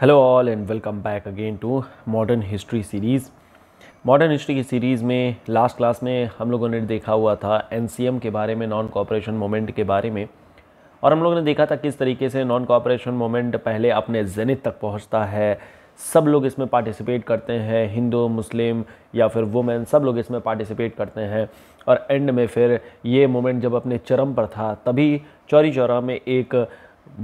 hello all and welcome back again to modern history series modern history की series में last class में हम लोगों ने देखा हुआ था एन के बारे में नॉन कॉपरेशन मोमेंट के बारे में और हम लोगों ने देखा था किस तरीके से नॉन कॉपरेशन मोमेंट पहले अपने जनित तक पहुंचता है सब लोग इसमें पार्टिसिपेट करते हैं हिंदू मुस्लिम या फिर वुमेन सब लोग इसमें पार्टिसिपेट करते हैं और एंड में फिर ये मोमेंट जब अपने चरम पर था तभी चौरी चौरा में एक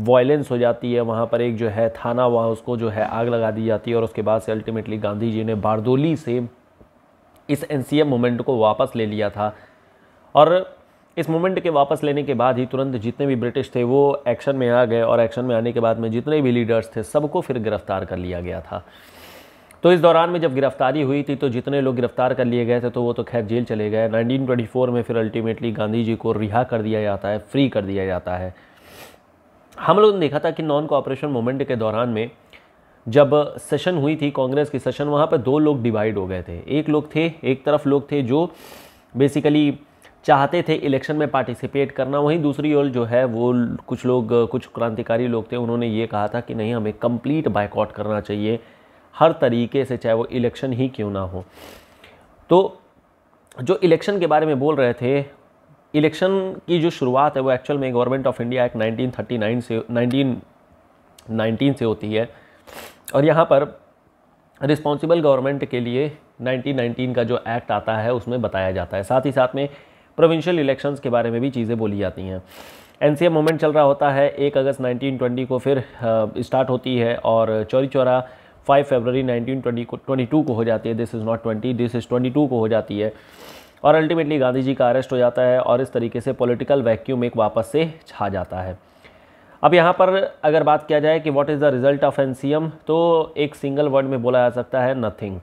वायलेंस हो जाती है वहाँ पर एक जो है थाना वहाँ उसको जो है आग लगा दी जाती है और उसके बाद से अल्टीमेटली गांधी जी ने बारदोली से इस एनसीएम मोमेंट को वापस ले लिया था और इस मूवमेंट के वापस लेने के बाद ही तुरंत जितने भी ब्रिटिश थे वो एक्शन में आ गए और एक्शन में आने के बाद में जितने भी लीडर्स थे सबको फिर गिरफ्तार कर लिया गया था तो इस दौरान में जब गिरफ्तारी हुई थी तो जितने लोग गिरफ्तार कर लिए गए थे तो वो तो खैर जेल चले गए 1924 में फिर अल्टीमेटली गांधी जी को रिहा कर दिया जाता है फ्री कर दिया जाता है हम लोगों ने देखा था कि नॉन कॉपरेशन मोमेंट के दौरान में जब सेशन हुई थी कांग्रेस की सेशन वहाँ पर दो लोग डिवाइड हो गए थे एक लोग थे एक तरफ लोग थे जो बेसिकली चाहते थे इलेक्शन में पार्टिसिपेट करना वहीं दूसरी ओर जो है वो कुछ लोग कुछ क्रांतिकारी लोग थे उन्होंने ये कहा था कि नहीं हमें कंप्लीट बाइकआउट करना चाहिए हर तरीके से चाहे वो इलेक्शन ही क्यों ना हो तो जो इलेक्शन के बारे में बोल रहे थे इलेक्शन की जो शुरुआत है वो एक्चुअल में गवर्नमेंट ऑफ इंडिया एक्ट 1939 से 1919 से होती है और यहाँ पर रिस्पॉन्सिबल गवर्नमेंट के लिए 1919 का जो एक्ट आता है उसमें बताया जाता है साथ ही साथ में प्रोविंशियल इलेक्शंस के बारे में भी चीज़ें बोली जाती हैं एन सी मूवमेंट चल रहा होता है एक अगस्त 1920 को फिर स्टार्ट होती है और चौरी चौरा फाइव फेबररी 1920 को 22 को हो जाती है this is not 20 this is 22 को हो जाती है और अल्टीमेटली गांधी जी का अरेस्ट हो जाता है और इस तरीके से पॉलिटिकल वैक्यूम एक वापस से छा जाता है अब यहाँ पर अगर बात किया जाए कि what is the result of an तो एक सिंगल वर्ड में बोला जा सकता है नथिंग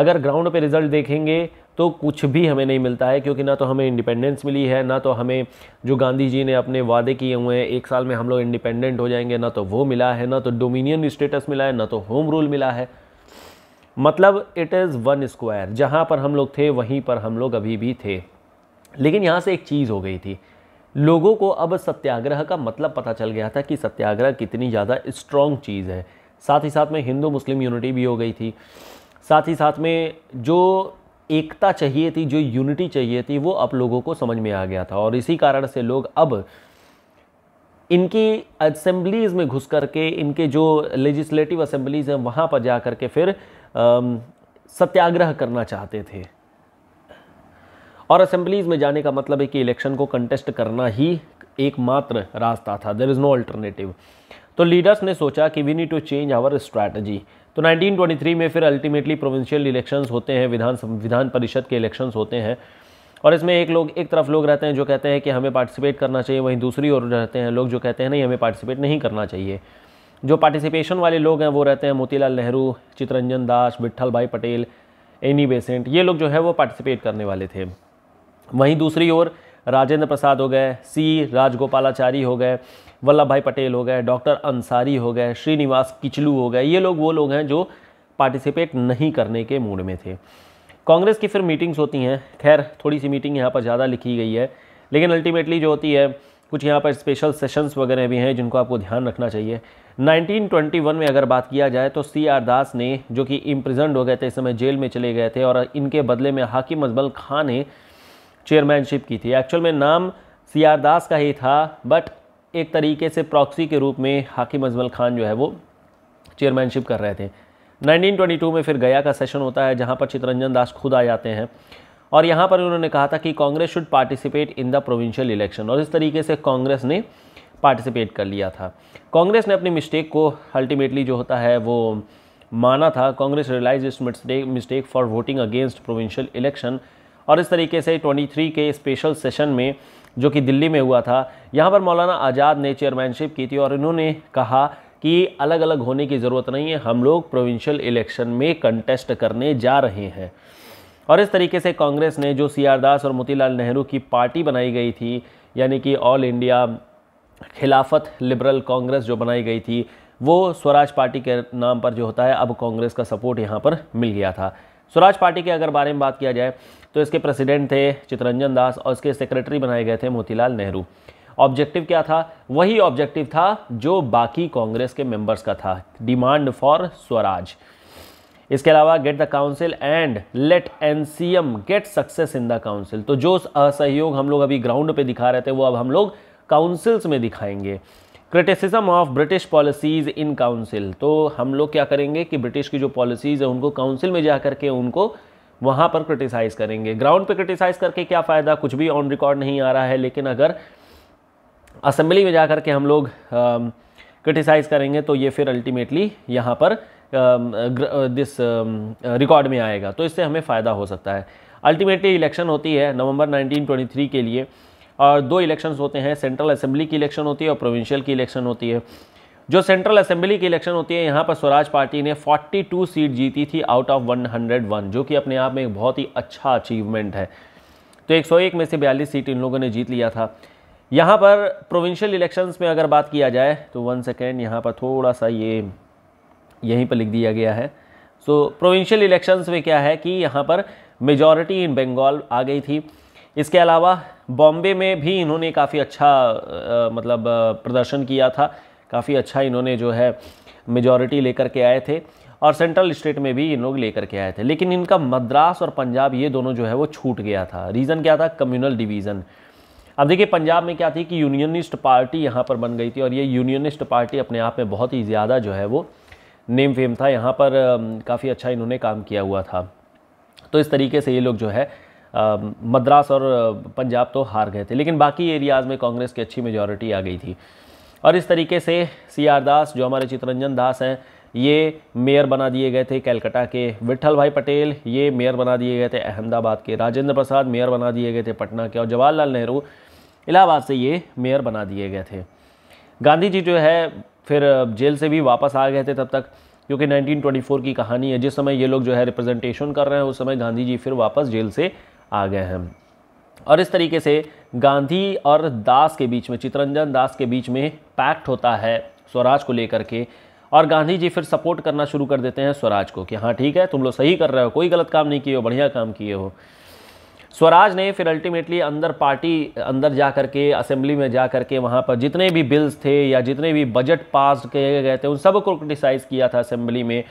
अगर ग्राउंड पे रिज़ल्ट देखेंगे तो कुछ भी हमें नहीं मिलता है क्योंकि ना तो हमें इंडिपेंडेंस मिली है ना तो हमें जो गांधी जी ने अपने वादे किए हुए हैं एक साल में हम लोग इंडिपेंडेंट हो जाएंगे ना तो वो मिला है ना तो डोमिनियन स्टेटस मिला है ना तो होम रूल मिला है मतलब इट इज़ वन स्क्वायर जहाँ पर हम लोग थे वहीं पर हम लोग अभी भी थे लेकिन यहाँ से एक चीज़ हो गई थी लोगों को अब सत्याग्रह का मतलब पता चल गया था कि सत्याग्रह कितनी ज़्यादा स्ट्रॉन्ग चीज़ है साथ ही साथ में हिंदू मुस्लिम यूनिटी भी हो गई थी साथ ही साथ में जो एकता चाहिए थी जो यूनिटी चाहिए थी वो अब लोगों को समझ में आ गया था और इसी कारण से लोग अब इनकी असेंबलीज़ में घुस करके इनके जो लेजिस्लेटिव असेंबलीज़ हैं वहाँ पर जा कर के फिर सत्याग्रह करना चाहते थे और असेंबलीज में जाने का मतलब है कि इलेक्शन को कंटेस्ट करना ही एकमात्र रास्ता था देर इज़ नो अल्टरनेटिव तो लीडर्स ने सोचा कि we need to change our strategy तो 1923 में फिर अल्टीमेटली प्रोविंशियल इलेक्शंस होते हैं विधान विधान परिषद के इलेक्शंस होते हैं और इसमें एक लोग एक तरफ लोग रहते हैं जो कहते हैं कि हमें पार्टिसिपेट करना चाहिए वहीं दूसरी ओर रहते हैं लोग जो कहते हैं नहीं हमें पार्टिसिपेट नहीं करना चाहिए जो पार्टिसिपेशन वाले लोग हैं वो रहते हैं मोतीलाल नेहरू चितरंजन दास विट्ठल भाई पटेल एनी बेसेंट e ये लोग जो है वो पार्टिसिपेट करने वाले थे वहीं दूसरी ओर राजेंद्र प्रसाद हो गए सी राजगोपालाचारी हो गए वल्लभ भाई पटेल हो गए डॉक्टर अंसारी हो गए श्रीनिवास किचलू हो गए ये लोग वो लोग हैं जो पार्टिसिपेट नहीं करने के मूड में थे कांग्रेस की फिर मीटिंग्स होती हैं खैर थोड़ी सी मीटिंग यहाँ पर ज़्यादा लिखी गई है लेकिन अल्टीमेटली जो होती है कुछ यहाँ पर स्पेशल सेशंस वगैरह भी हैं जिनको आपको ध्यान रखना चाहिए 1921 में अगर बात किया जाए तो सी आर दास ने जो कि इम्प्रिजेंड हो गए थे इस समय जेल में चले गए थे और इनके बदले में हाकिम अजमल खान ने चेयरमैनशिप की थी एक्चुअल में नाम सी आर दास का ही था बट एक तरीके से प्रॉक्सी के रूप में हाकिम अजमल खान जो है वो चेयरमैनशिप कर रहे थे 1922 में फिर गया का सेशन होता है जहाँ पर चितरंजन दास खुद आ जाते हैं और यहाँ पर उन्होंने कहा था कि Congress should participate in the provincial election और इस तरीके से कांग्रेस ने पार्टिसिपेट कर लिया था कांग्रेस ने अपनी मिस्टेक को अल्टीमेटली जो होता है वो माना था कांग्रेस रियलाइज इस mistake for voting against provincial election और इस तरीके से 23 के स्पेशल सेशन में जो कि दिल्ली में हुआ था यहाँ पर मौलाना आज़ाद ने चेयरमैनशिप की थी और इन्होंने कहा कि अलग अलग होने की ज़रूरत नहीं है हम लोग प्रोविंशियल इलेक्शन में कंटेस्ट करने जा रहे हैं और इस तरीके से कांग्रेस ने जो सी आर दास और मोतीलाल नेहरू की पार्टी बनाई गई थी यानी कि All India Khilafat liberal Congress जो बनाई गई थी वो स्वराज पार्टी के नाम पर जो होता है अब कांग्रेस का सपोर्ट यहाँ पर मिल गया था स्वराज पार्टी के अगर बारे में बात किया जाए तो इसके प्रेसिडेंट थे चितरंजन दास और इसके सेक्रेटरी बनाए गए थे मोतीलाल नेहरू ऑब्जेक्टिव क्या था वही ऑब्जेक्टिव था जो बाकी कांग्रेस के मेंबर्स का था डिमांड फॉर स्वराज इसके अलावा get the council and let an get success in the council तो जो असहयोग हम लोग अभी ग्राउंड पे दिखा रहे थे वो अब हम लोग काउंसिल्स में दिखाएंगे criticism of British policies in council तो हम लोग क्या करेंगे कि ब्रिटिश की जो पॉलिसीज़ है उनको काउंसिल में जा करके उनको वहाँ पर क्रिटिसाइज़ करेंगे ग्राउंड पे क्रिटिसाइज़ करके क्या फ़ायदा कुछ भी ऑन रिकॉर्ड नहीं आ रहा है लेकिन अगर असेंबली में जा करके हम लोग क्रिटिसाइज़ करेंगे तो ये फिर अल्टीमेटली यहाँ पर दिस रिकॉर्ड में आएगा तो इससे हमें फ़ायदा हो सकता है अल्टीमेटली इलेक्शन होती है नवंबर 1923 के लिए और दो इलेक्शंस होते हैं सेंट्रल असेंबली की इलेक्शन होती है और प्रोविंशियल की इलेक्शन होती है जो सेंट्रल असेंबली की इलेक्शन होती है यहाँ पर स्वराज पार्टी ने 42 सीट जीती थी आउट ऑफ 101 जो कि अपने आप में एक बहुत ही अच्छा अचीवमेंट है तो 101 में से बयालीस सीट इन लोगों ने जीत लिया था यहाँ पर प्रोविंशियल इलेक्शंस में अगर बात किया जाए तो वन सेकेंड यहाँ पर थोड़ा सा ये यहीं पर लिख दिया गया है सो प्रोविंशियल इलेक्शंस में क्या है कि यहाँ पर मेजॉरिटी इन बंगाल आ गई थी इसके अलावा बॉम्बे में भी इन्होंने काफ़ी अच्छा आ, मतलब प्रदर्शन किया था काफ़ी अच्छा इन्होंने जो है मेजॉरिटी लेकर के आए थे और सेंट्रल स्टेट में भी इन लोग लेकर के आए थे लेकिन इनका मद्रास और पंजाब ये दोनों जो है वो छूट गया था रीज़न क्या था कम्युनल डिवीज़न अब देखिए पंजाब में क्या थी कि यूनियनिस्ट पार्टी यहाँ पर बन गई थी और ये यूनियनिस्ट पार्टी अपने आप में बहुत ही ज़्यादा जो है वो नेम फेम था यहाँ पर काफ़ी अच्छा इन्होंने काम किया हुआ था तो इस तरीके से ये लोग जो है मद्रास और पंजाब तो हार गए थे लेकिन बाकी एरियाज़ में कांग्रेस की अच्छी मेजॉरिटी आ गई थी और इस तरीके से सी आर दास जो हमारे चितरंजन दास हैं ये मेयर बना दिए गए थे कैलकटा के विठल भाई पटेल ये मेयर बना दिए गए थे अहमदाबाद के राजेंद्र प्रसाद मेयर बना दिए गए थे पटना के और जवाहरलाल नेहरू इलाहाबाद से ये मेयर बना दिए गए थे गांधी जी जो है फिर जेल से भी वापस आ गए थे तब तक क्योंकि 1924 की कहानी है जिस समय ये लोग जो है रिप्रेजेंटेशन कर रहे हैं उस समय गांधी जी फिर वापस जेल से आ गए हैं और इस तरीके से गांधी और दास के बीच में चितरंजन दास के बीच में पैक्ट होता है स्वराज को लेकर के और गांधी जी फिर सपोर्ट करना शुरू कर देते हैं स्वराज को कि हाँ ठीक है तुम लोग सही कर रहे हो कोई गलत काम नहीं किए हो बढ़िया काम किए हो स्वराज ने फिर अल्टीमेटली अंदर पार्टी अंदर जा कर के असेंबली में जा कर के वहाँ पर जितने भी बिल्स थे या जितने भी बजट पास किए गए थे उन सब को क्रिटिसाइज़ किया था असेंबली में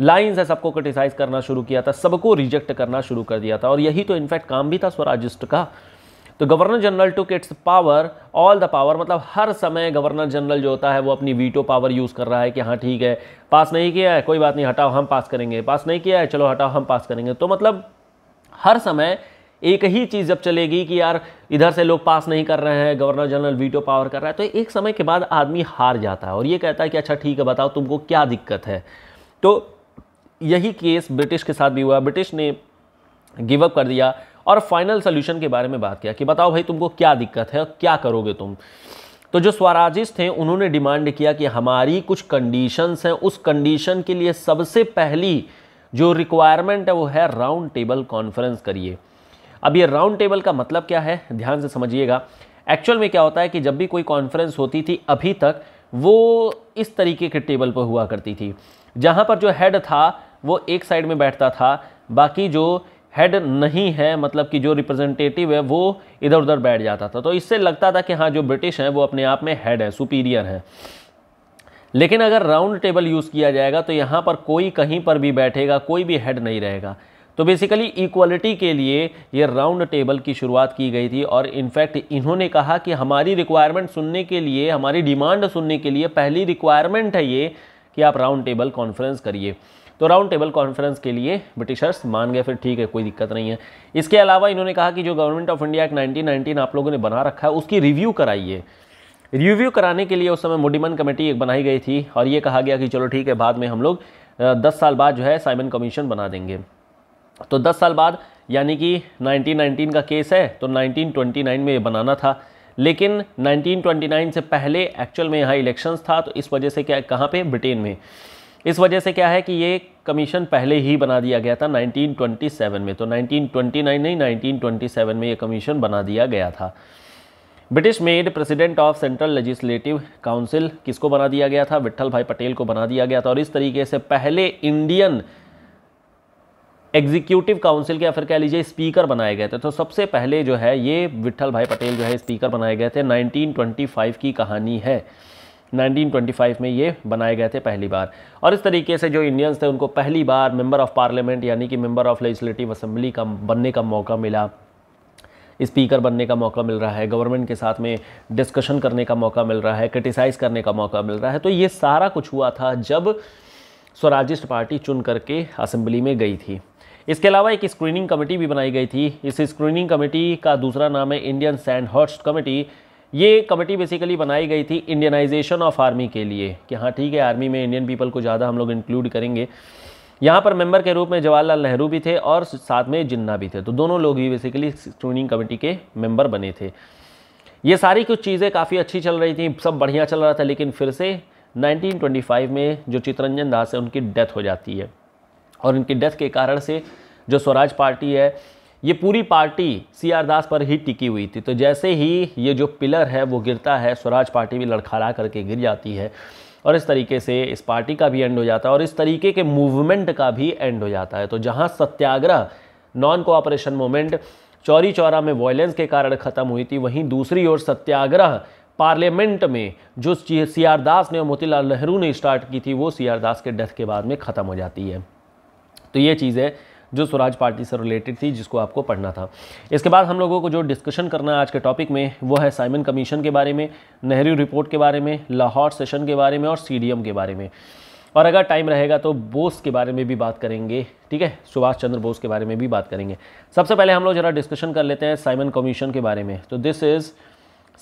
लाइन है सबको क्रिटिसाइज़ करना शुरू किया था सबको रिजेक्ट करना शुरू कर दिया था और यही तो इनफैक्ट काम भी था स्वराजिस्ट का तो governor general to its power all the power मतलब हर समय गवर्नर जनरल जो होता है वो अपनी वीटो पावर यूज़ कर रहा है कि हाँ ठीक है पास नहीं किया है कोई बात नहीं हटाओ हम पास करेंगे पास नहीं किया है चलो हटाओ हम पास करेंगे तो मतलब हर समय एक ही चीज़ जब चलेगी कि यार इधर से लोग पास नहीं कर रहे हैं गवर्नर जनरल वीटो पावर कर रहा है तो एक समय के बाद आदमी हार जाता है और ये कहता है कि अच्छा ठीक है बताओ तुमको क्या दिक्कत है तो यही केस ब्रिटिश के साथ भी हुआ ब्रिटिश ने गिव अप कर दिया और फाइनल सोल्यूशन के बारे में बात किया कि बताओ भाई तुमको क्या दिक्कत है और क्या करोगे तुम तो जो स्वराजिस्ट थे उन्होंने डिमांड किया कि हमारी कुछ कंडीशंस हैं उस कंडीशन के लिए सबसे पहली जो रिक्वायरमेंट है वो है राउंड टेबल कॉन्फ्रेंस करिए अब ये राउंड टेबल का मतलब क्या है ध्यान से समझिएगा एक्चुअल में क्या होता है कि जब भी कोई कॉन्फ्रेंस होती थी अभी तक वो इस तरीके के टेबल पर हुआ करती थी जहाँ पर जो हेड था वो एक साइड में बैठता था बाकी जो हेड नहीं है मतलब कि जो रिप्रेजेंटेटिव है वो इधर उधर बैठ जाता था तो इससे लगता था कि हाँ जो ब्रिटिश हैं वो अपने आप में हेड है सुपीरियर है लेकिन अगर राउंड टेबल यूज़ किया जाएगा तो यहाँ पर कोई कहीं पर भी बैठेगा कोई भी हेड नहीं रहेगा तो बेसिकली इक्वलिटी के लिए ये राउंड टेबल की शुरुआत की गई थी और इनफैक्ट इन्होंने कहा कि हमारी रिक्वायरमेंट सुनने के लिए हमारी डिमांड सुनने के लिए पहली रिक्वायरमेंट है ये कि आप राउंड टेबल कॉन्फ्रेंस करिए तो राउंड टेबल कॉन्फ्रेंस के लिए ब्रिटिशर्स मान गए फिर ठीक है कोई दिक्कत नहीं है इसके अलावा इन्होंने कहा कि जो government of India act nineteen आप लोगों ने बना रखा है उसकी रिव्यू कराइए रिव्यू कराने के लिए उस समय मुडिमन कमेटी एक बनाई गई थी और ये कहा गया कि चलो ठीक है बाद में हम लोग दस साल बाद जो है साइमन कमीशन बना देंगे तो दस साल बाद यानी कि 1919 का केस है तो 1929 में ये बनाना था लेकिन 1929 से पहले एक्चुअल में यहाँ इलेक्शंस था तो इस वजह से क्या कहाँ पे ब्रिटेन में इस वजह से क्या है कि ये कमीशन पहले ही बना दिया गया था 1927 में तो 1929 नहीं 1927 में ये कमीशन बना दिया गया था British made president of central legislative council किसको बना दिया गया था विट्ठल भाई पटेल को बना दिया गया था और इस तरीके से पहले इंडियन एग्जीक्यूटिव काउंसिल के या फिर कह लीजिए स्पीकर बनाए गए थे तो सबसे पहले जो है ये विट्ठल भाई पटेल जो है स्पीकर बनाए गए थे 1925 की कहानी है 1925 में ये बनाए गए थे पहली बार और इस तरीके से जो इंडियंस थे उनको पहली बार मेंबर ऑफ पार्लियामेंट यानी कि मेंबर ऑफ लेजिस्लेटिव असेंबली का बनने का मौका मिला स्पीकर बनने का मौका मिल रहा है गवर्नमेंट के साथ में डिस्कशन करने का मौका मिल रहा है क्रिटिसाइज़ करने का मौका मिल रहा है तो ये सारा कुछ हुआ था जब स्वराजिस्ट पार्टी चुन करके असेंबली में गई थी इसके अलावा एक स्क्रीनिंग कमेटी भी बनाई गई थी इस स्क्रीनिंग कमेटी का दूसरा नाम है इंडियन सैंड हॉस्ट कमेटी ये कमेटी बेसिकली बनाई गई थी इंडियनाइजेशन ऑफ आर्मी के लिए कि हाँ ठीक है आर्मी में इंडियन पीपल को ज़्यादा हम लोग इंक्लूड करेंगे यहाँ पर मेंबर के रूप में जवाहरलाल नेहरू भी थे और साथ में जिन्ना भी थे तो दोनों लोग ही बेसिकली स्क्रीनिंग कमेटी के मेंबर बने थे ये सारी कुछ चीज़ें काफ़ी अच्छी चल रही थी सब बढ़िया चल रहा था लेकिन फिर से 1925 में जो चितरंजन दास है उनकी डेथ हो जाती है और उनकी डेथ के कारण से जो स्वराज पार्टी है ये पूरी पार्टी सी आर दास पर ही टिकी हुई थी तो जैसे ही ये जो पिलर है वो गिरता है स्वराज पार्टी भी लड़खड़ा करके गिर जाती है और इस तरीके से इस पार्टी का भी एंड हो जाता है और इस तरीके के मूवमेंट का भी एंड हो जाता है तो जहाँ satyagraha non cooperation movement Chauri Chaura में वॉयलेंस के कारण ख़त्म हुई थी वहीं दूसरी ओर सत्याग्रह पार्लियामेंट में जो सी आर दास ने और मोतीलाल नेहरू ने स्टार्ट की थी वो सी आर दास के डेथ के बाद में ख़त्म हो जाती है तो ये चीज़ें जो स्वराज पार्टी से रिलेटेड थी जिसको आपको पढ़ना था इसके बाद हम लोगों को जो डिस्कशन करना है आज के टॉपिक में वो है साइमन कमीशन के बारे में नेहरू रिपोर्ट के बारे में लाहौर सेशन के बारे में और सी के बारे में और अगर टाइम रहेगा तो बोस के बारे में भी बात करेंगे ठीक है सुभाष चंद्र बोस के बारे में भी बात करेंगे सबसे पहले हम लोग ज़रा डिस्कशन कर लेते हैं साइमन कमीशन के बारे में तो दिस इज़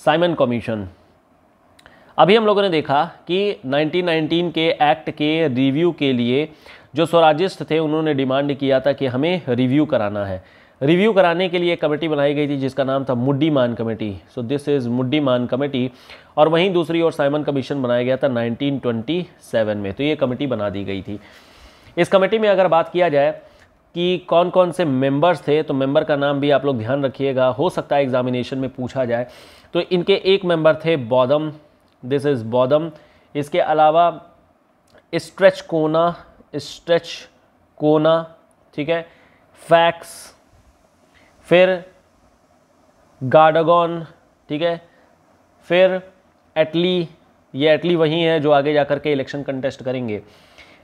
साइमन कमीशन अभी हम लोगों ने देखा कि 1919 के एक्ट के रिव्यू के लिए जो स्वराजिस्ट थे उन्होंने डिमांड किया था कि हमें रिव्यू कराना है रिव्यू कराने के लिए कमेटी बनाई गई थी जिसका नाम था Muddiman committee so this is Muddiman committee और वहीं दूसरी ओर साइमन कमीशन बनाया गया था 1927 में तो ये कमेटी बना दी गई थी इस कमेटी में अगर बात किया जाए कि कौन कौन से मेंबर्स थे तो मेंबर का नाम भी आप लोग ध्यान रखिएगा हो सकता है एग्जामिनेशन में पूछा जाए तो इनके एक मेंबर थे बौदम दिस इज़ बौदम इसके अलावा स्ट्रेच कोना स्ट्रेच कोना ठीक है फैक्स फिर गार्डागॉन ठीक है फिर एटली ये एटली वही है जो आगे जाकर के इलेक्शन कंटेस्ट करेंगे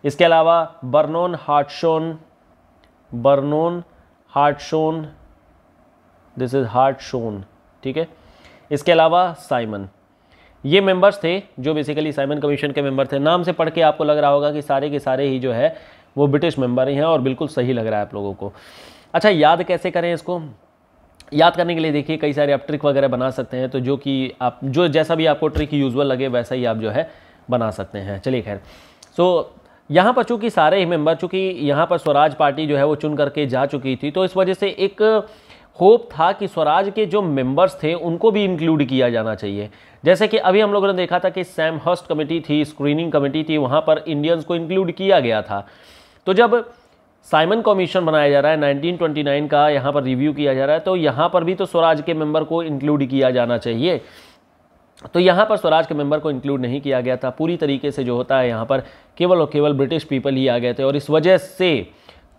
इसके अलावा बर्नोन हार्टशोन बर्नोन हार्टशोन दिस इज़ हार्टशोन ठीक है इसके अलावा साइमन ये मेंबर्स थे जो बेसिकली साइमन कमीशन के मेंबर थे नाम से पढ़ के आपको लग रहा होगा कि सारे के सारे ही जो है वो ब्रिटिश मेंबर हैं और बिल्कुल सही लग रहा है आप लोगों को अच्छा याद कैसे करें इसको याद करने के लिए देखिए कई सारे आप ट्रिक वगैरह बना सकते हैं तो जो कि आप जो जैसा भी आपको ट्रिक यूजल लगे वैसा ही आप जो है बना सकते हैं चलिए खैर सो so, यहाँ पर चूँकि सारे ही मेंबर चूँकि यहाँ पर स्वराज पार्टी जो है वो चुन करके जा चुकी थी तो इस वजह से एक होप था कि स्वराज के जो मेंबर्स थे उनको भी इंक्लूड किया जाना चाहिए जैसे कि अभी हम लोगों ने देखा था कि सैम हर्स्ट कमेटी थी स्क्रीनिंग कमेटी थी वहाँ पर इंडियंस को इंक्लूड किया गया था तो जब साइमन कमीशन बनाया जा रहा है 1929 का यहाँ पर रिव्यू किया जा रहा है तो यहाँ पर भी तो स्वराज के मेंबर को इंक्लूड किया जाना चाहिए तो यहाँ पर स्वराज के मेंबर को इंक्लूड नहीं किया गया था पूरी तरीके से जो होता है यहाँ पर केवल और केवल ब्रिटिश पीपल ही आ गए थे और इस वजह से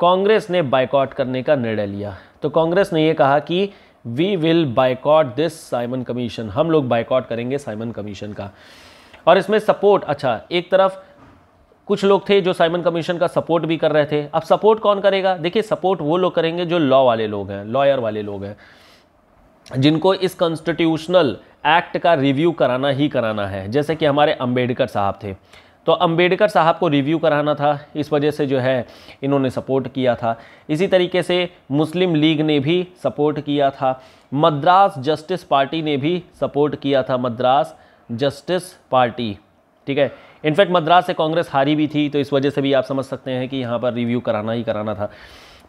कांग्रेस ने बाइकआउट करने का निर्णय लिया तो कांग्रेस ने ये कहा कि we will boycott this Simon commission हम लोग बाइकॉट करेंगे साइमन कमीशन का और इसमें सपोर्ट अच्छा एक तरफ कुछ लोग थे जो साइमन कमीशन का सपोर्ट भी कर रहे थे अब सपोर्ट कौन करेगा देखिए सपोर्ट वो लोग करेंगे जो लॉ वाले लोग हैं लॉयर वाले लोग हैं जिनको इस कॉन्स्टिट्यूशनल एक्ट का रिव्यू कराना ही कराना है जैसे कि हमारे अंबेडकर साहब थे तो अंबेडकर साहब को रिव्यू कराना था इस वजह से जो है इन्होंने सपोर्ट किया था इसी तरीके से मुस्लिम लीग ने भी सपोर्ट किया था मद्रास जस्टिस पार्टी ने भी सपोर्ट किया था मद्रास जस्टिस पार्टी ठीक है इनफैक्ट मद्रास से कांग्रेस हारी भी थी तो इस वजह से भी आप समझ सकते हैं कि यहाँ पर रिव्यू कराना ही कराना था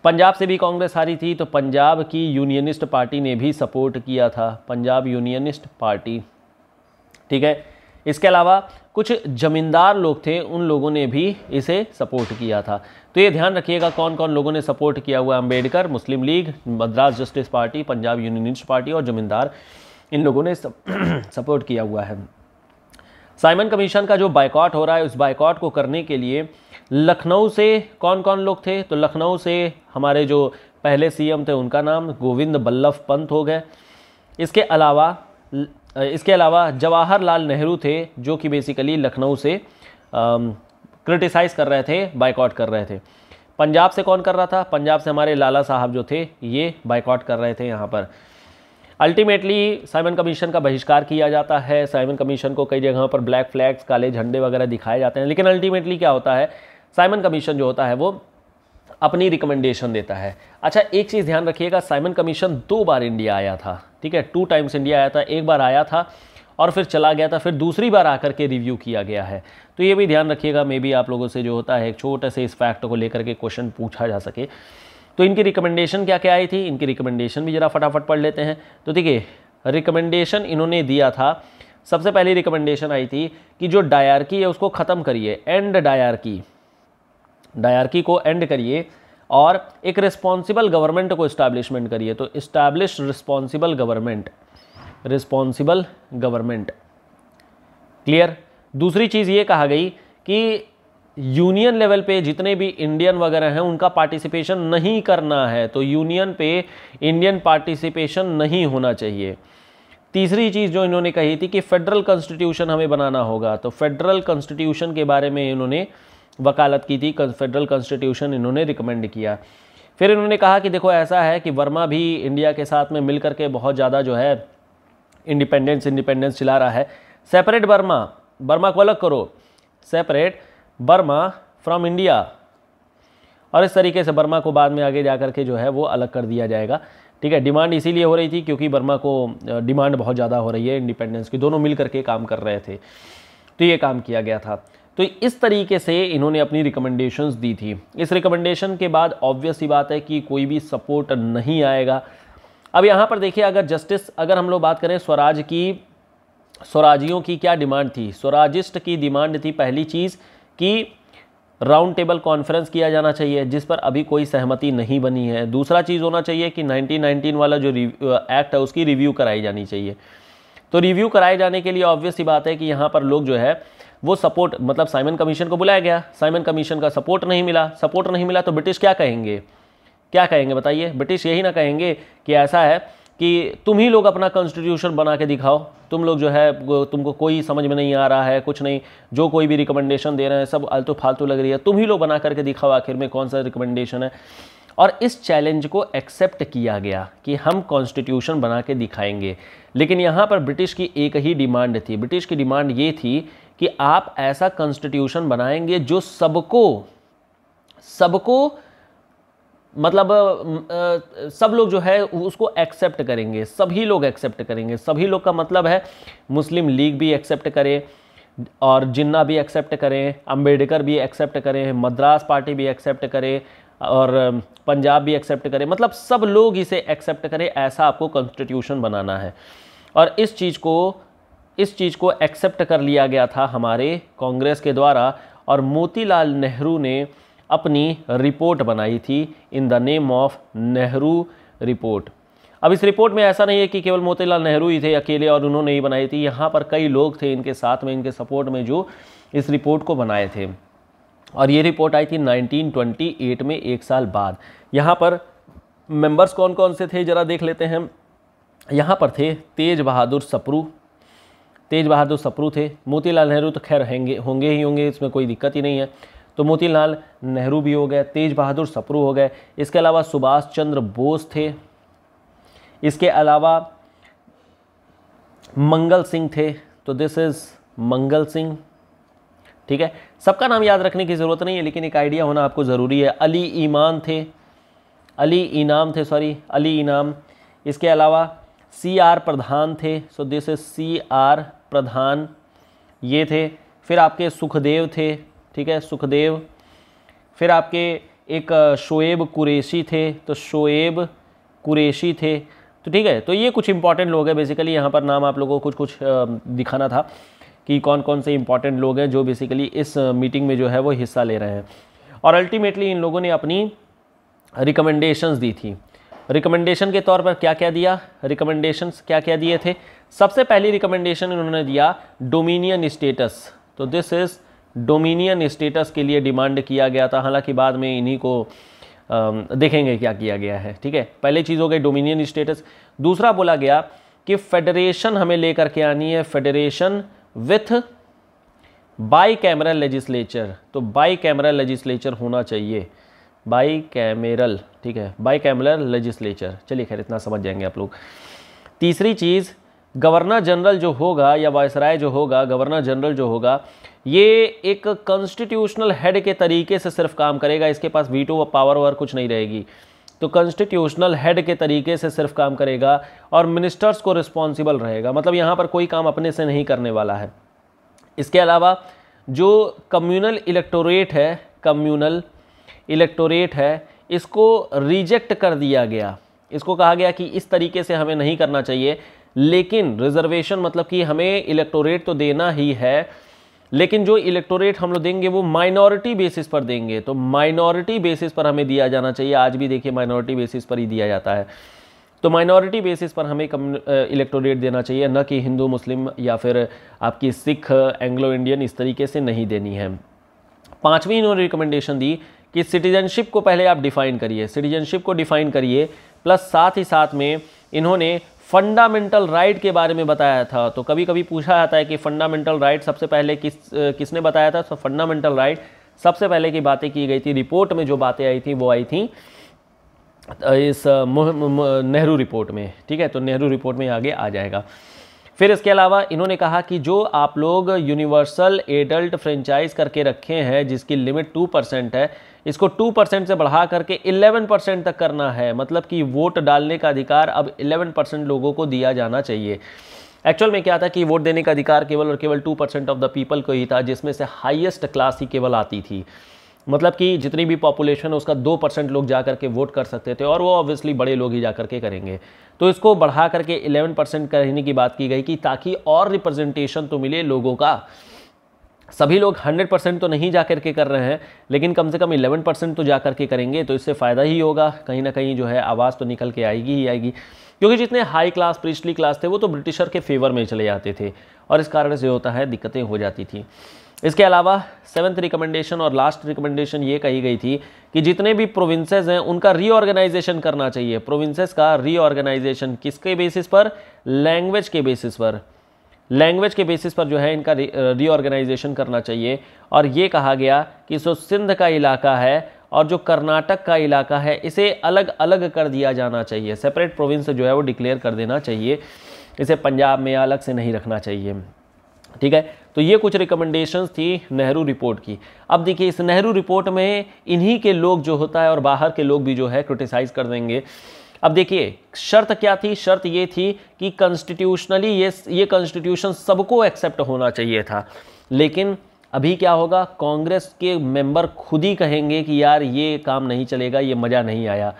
पंजाब से भी कांग्रेस हारी थी तो पंजाब की यूनियनिस्ट पार्टी ने भी सपोर्ट किया था पंजाब यूनियनिस्ट पार्टी ठीक है इसके अलावा कुछ ज़मींदार लोग थे उन लोगों ने भी इसे सपोर्ट किया था तो ये ध्यान रखिएगा कौन कौन लोगों ने सपोर्ट किया हुआ Ambedkar Muslim League Madras Justice Party Punjab Unionist Party और ज़मींदार इन लोगों ने सपोर्ट किया हुआ है साइमन कमीशन का जो बाइकॉट हो रहा है उस बाइकॉट को करने के लिए लखनऊ से कौन कौन लोग थे तो लखनऊ से हमारे जो पहले सीएम थे उनका नाम गोविंद बल्लभ पंत हो गए इसके अलावा इसके अलावा जवाहरलाल नेहरू थे जो कि बेसिकली लखनऊ से क्रिटिसाइज़ कर रहे थे बाइकआउट कर रहे थे पंजाब से कौन कर रहा था पंजाब से हमारे लाला साहब जो थे ये बाइकआउट कर रहे थे यहाँ पर अल्टीमेटली साइमन कमीशन का बहिष्कार किया जाता है साइमन कमीशन को कई जगहों पर ब्लैक फ्लैग्स काले झंडे वगैरह दिखाए जाते हैं लेकिन अल्टीमेटली क्या होता है साइमन कमीशन जो होता है वो अपनी रिकमेंडेशन देता है अच्छा एक चीज़ ध्यान रखिएगा साइमन कमीशन दो बार इंडिया आया था ठीक है टू टाइम्स इंडिया आया था एक बार आया था और फिर चला गया था फिर दूसरी बार आकर के रिव्यू किया गया है तो ये भी ध्यान रखिएगा मे बी आप लोगों से जो होता है एक छोटे से इस फैक्ट को लेकर के क्वेश्चन पूछा जा सके तो इनकी रिकमेंडेशन क्या क्या आई थी इनकी रिकमेंडेशन भी ज़रा फटाफट पढ़ लेते हैं तो देखिए रिकमेंडेशन इन्होंने दिया था सबसे पहली रिकमेंडेशन आई थी कि जो डायरकी है उसको ख़त्म करिए एंड डायरकी डायरकी को एंड करिए और एक रिस्पॉन्सिबल गवर्नमेंट को इस्टेब्लिशमेंट करिए तो establish responsible government responsible government clear दूसरी चीज़ ये कहा गई कि यूनियन लेवल पे जितने भी इंडियन वगैरह हैं उनका पार्टिसिपेशन नहीं करना है तो यूनियन पे इंडियन पार्टिसिपेशन नहीं होना चाहिए तीसरी चीज़ जो इन्होंने कही थी कि फेडरल कॉन्स्टिट्यूशन हमें बनाना होगा तो फेडरल कॉन्स्टिट्यूशन के बारे में इन्होंने वकालत की थी फेडरल कॉन्स्टिट्यूशन इन्होंने रिकमेंड किया फिर इन्होंने कहा कि देखो ऐसा है कि वर्मा भी इंडिया के साथ में मिल के बहुत ज़्यादा जो है इंडिपेंडेंस इंडिपेंडेंस चला रहा है सेपरेट बर्मा बर्मा को अलग करो सेपरेट बर्मा फ्रॉम इंडिया और इस तरीके से बर्मा को बाद में आगे जा कर के जो है वो अलग कर दिया जाएगा ठीक है डिमांड इसीलिए हो रही थी क्योंकि बर्मा को डिमांड बहुत ज़्यादा हो रही है इंडिपेंडेंस की दोनों मिल करके काम कर रहे थे तो ये काम किया गया था तो इस तरीके से इन्होंने अपनी रिकमेंडेशंस दी थी इस रिकमेंडेशन के बाद ऑब्वियस ही बात है कि कोई भी सपोर्ट नहीं आएगा अब यहाँ पर देखिए अगर जस्टिस अगर हम लोग बात करें स्वराज की स्वराजियों की क्या डिमांड थी स्वराजिस्ट की डिमांड थी पहली चीज़ कि राउंड टेबल कॉन्फ्रेंस किया जाना चाहिए जिस पर अभी कोई सहमति नहीं बनी है दूसरा चीज़ होना चाहिए कि 1919 वाला जो एक्ट है उसकी रिव्यू कराई जानी चाहिए तो रिव्यू कराए जाने के लिए ऑब्वियस ही बात है कि यहाँ पर लोग जो है वो सपोर्ट मतलब साइमन कमीशन को बुलाया गया साइमन कमीशन का सपोर्ट नहीं मिला सपोर्ट नहीं मिला तो ब्रिटिश क्या कहेंगे क्या कहेंगे बताइए ब्रिटिश यही ना कहेंगे कि ऐसा है कि तुम ही लोग अपना कॉन्स्टिट्यूशन बना के दिखाओ तुम लोग जो है तुमको कोई समझ में नहीं आ रहा है कुछ नहीं जो कोई भी रिकमेंडेशन दे रहे हैं सब आलतू फालतू लग रही है तुम ही लोग बना करके दिखाओ आखिर में कौन सा रिकमेंडेशन है और इस चैलेंज को एक्सेप्ट किया गया कि हम कॉन्स्टिट्यूशन बना के दिखाएंगे लेकिन यहाँ पर ब्रिटिश की एक ही डिमांड थी ब्रिटिश की डिमांड ये थी कि आप ऐसा कॉन्स्टिट्यूशन बनाएंगे जो सबको सबको मतलब सब लोग जो है उसको एक्सेप्ट करेंगे सभी लोग एक्सेप्ट करेंगे सभी लोग का मतलब है मुस्लिम लीग भी एक्सेप्ट करे और जिन्ना भी एक्सेप्ट करें अंबेडकर भी एक्सेप्ट करें मद्रास पार्टी भी एक्सेप्ट करे और पंजाब भी एक्सेप्ट करे मतलब सब लोग इसे एक्सेप्ट करें ऐसा आपको कॉन्स्टिट्यूशन बनाना है और इस चीज़ को इस चीज़ को एक्सेप्ट कर लिया गया था हमारे कांग्रेस के द्वारा और मोतीलाल नेहरू ने अपनी रिपोर्ट बनाई थी in the name of Nehru report अब इस रिपोर्ट में ऐसा नहीं है कि केवल मोतीलाल नेहरू ही थे अकेले और उन्होंने ही बनाई थी यहाँ पर कई लोग थे इनके साथ में इनके सपोर्ट में जो इस रिपोर्ट को बनाए थे और ये रिपोर्ट आई थी 1928 में एक साल बाद यहाँ पर मेंबर्स कौन कौन से थे ज़रा देख लेते हैं यहाँ पर थे तेज बहादुर सप्रू तेज बहादुर सप्रू थे मोतीलाल नेहरू तो खैर होंगे होंगे ही होंगे इसमें कोई दिक्कत ही नहीं है तो मोतीलाल नेहरू भी हो गए तेज बहादुर सप्रू हो गए इसके अलावा सुभाष चंद्र बोस थे इसके अलावा मंगल सिंह थे तो दिस इज़ मंगल सिंह ठीक है सबका नाम याद रखने की ज़रूरत नहीं है लेकिन एक आइडिया होना आपको ज़रूरी है अली ईमान थे अली इनाम थे सॉरी अली इनाम इसके अलावा सी आर प्रधान थे so this is C R Pradhan ये थे फिर आपके सुखदेव थे ठीक है सुखदेव फिर आपके एक शोएब कुरेशी थे तो शोएब कुरेशी थे तो ठीक है तो ये कुछ इंपॉर्टेंट लोग हैं बेसिकली यहाँ पर नाम आप लोगों को कुछ कुछ दिखाना था कि कौन कौन से इंपॉर्टेंट लोग हैं जो बेसिकली इस मीटिंग में जो है वो हिस्सा ले रहे हैं और अल्टीमेटली इन लोगों ने अपनी रिकमेंडेशंस दी थी रिकमेंडेशन के तौर पर क्या क्या दिया रिकमेंडेशंस क्या क्या दिए थे सबसे पहली रिकमेंडेशन इन्होंने दिया डोमिनियन स्टेटस तो दिस इज़ डोमिनियन स्टेटस के लिए डिमांड किया गया था हालांकि बाद में इन्हीं को देखेंगे क्या किया गया है ठीक है पहले चीज़ हो गई डोमिनियन स्टेटस दूसरा बोला गया कि फेडरेशन हमें लेकर के आनी है federation with bicameral legislature तो बाई कैमरा लेजिस्लेचर होना चाहिए बाई कैमरल ठीक है बाई कैमरल लेजिस्लेचर चलिए खैर इतना समझ जाएंगे आप लोग तीसरी चीज़ गवर्नर जनरल जो होगा या वायसराय जो होगा गवर्नर जनरल जो होगा ये एक कॉन्स्टिट्यूशनल हेड के तरीके से सिर्फ काम करेगा इसके पास वीटो व पावर वर कुछ नहीं रहेगी तो कॉन्स्टिट्यूशनल हेड के तरीके से सिर्फ काम करेगा और मिनिस्टर्स को रिस्पॉन्सिबल रहेगा मतलब यहाँ पर कोई काम अपने से नहीं करने वाला है इसके अलावा जो कम्यूनल इलेक्टोरेट है कम्यूनल इलेक्टोरेट है इसको रिजेक्ट कर दिया गया इसको कहा गया कि इस तरीके से हमें नहीं करना चाहिए लेकिन रिजर्वेशन मतलब कि हमें इलेक्टोरेट तो देना ही है लेकिन जो इलेक्टोरेट हम लोग देंगे वो माइनॉरिटी बेसिस पर देंगे तो माइनॉरिटी बेसिस पर हमें दिया जाना चाहिए आज भी देखिए माइनॉरिटी बेसिस पर ही दिया जाता है तो माइनॉरिटी बेसिस पर हमें कम इलेक्टोरेट देना चाहिए न कि हिंदू मुस्लिम या फिर आपकी सिख एंग्लो इंडियन इस तरीके से नहीं देनी है पाँचवीं इन्होंने रिकमेंडेशन दी कि सिटीजनशिप को पहले आप डिफ़ाइन करिए सिटीजनशिप को डिफ़ाइन करिए प्लस साथ ही साथ में इन्होंने फंडामेंटल राइट के बारे में बताया था तो कभी कभी पूछा जाता है कि फंडामेंटल राइट सबसे पहले किस किसने बताया था तो फंडामेंटल राइट सबसे पहले की बातें की गई थी रिपोर्ट में जो बातें आई थी वो आई थी इस नेहरू रिपोर्ट में ठीक है तो नेहरू रिपोर्ट में आगे आ जाएगा फिर इसके अलावा इन्होंने कहा कि जो आप लोग यूनिवर्सल एडल्ट फ्रेंचाइज करके रखे हैं जिसकी लिमिट टू परसेंट है इसको टू परसेंट से बढ़ा करके इलेवन परसेंट तक करना है मतलब कि वोट डालने का अधिकार अब इलेवन परसेंट लोगों को दिया जाना चाहिए एक्चुअल में क्या था कि वोट देने का अधिकार केवल और केवल two percent of the people को ही था जिसमें से हाइएस्ट क्लास ही केवल आती थी मतलब कि जितनी भी पॉपुलेशन है उसका दो परसेंट लोग जा करके वोट कर सकते थे और वो ऑब्वियसली बड़े लोग ही जा करके करेंगे तो इसको बढ़ा करके इलेवन परसेंट करने की बात की गई कि ताकि और रिप्रेजेंटेशन तो मिले लोगों का सभी लोग 100 परसेंट तो नहीं जा कर के कर रहे हैं लेकिन कम से कम 11 परसेंट तो जा कर के करेंगे तो इससे फ़ायदा ही होगा कहीं ना कहीं जो है आवाज़ तो निकल के आएगी ही आएगी क्योंकि जितने हाई क्लास प्रिस्टली क्लास थे वो तो ब्रिटिशर के फेवर में चले जाते थे और इस कारण से होता है दिक्कतें हो जाती थी इसके अलावा सेवन्थ रिकमेंडेशन और लास्ट रिकमेंडेशन ये कही गई थी कि जितने भी प्रोविंसेज हैं उनका रीऑर्गेनाइजेशन करना चाहिए प्रोविंसेस का रीऑर्गेनाइजेशन किसके बेसिस पर लैंग्वेज के बेसिस पर लैंग्वेज के बेसिस पर जो है इनका रीऑर्गेनाइजेशन करना चाहिए और ये कहा गया कि जो सिंध का इलाका है और जो कर्नाटक का इलाका है इसे अलग अलग कर दिया जाना चाहिए सेपरेट प्रोविंस जो है वो डिक्लेयर कर देना चाहिए इसे पंजाब में अलग से नहीं रखना चाहिए ठीक है तो ये कुछ रिकमेंडेशंस थी नेहरू रिपोर्ट की अब देखिए इस नेहरू रिपोर्ट में इन्हीं के लोग जो होता है और बाहर के लोग भी जो है क्रिटिसाइज़ कर देंगे अब देखिए शर्त क्या थी शर्त ये थी कि कॉन्स्टिट्यूशनली ये ये कॉन्स्टिट्यूशन सबको एक्सेप्ट होना चाहिए था लेकिन अभी क्या होगा कांग्रेस के मेंबर खुद ही कहेंगे कि यार ये काम नहीं चलेगा ये मज़ा नहीं आया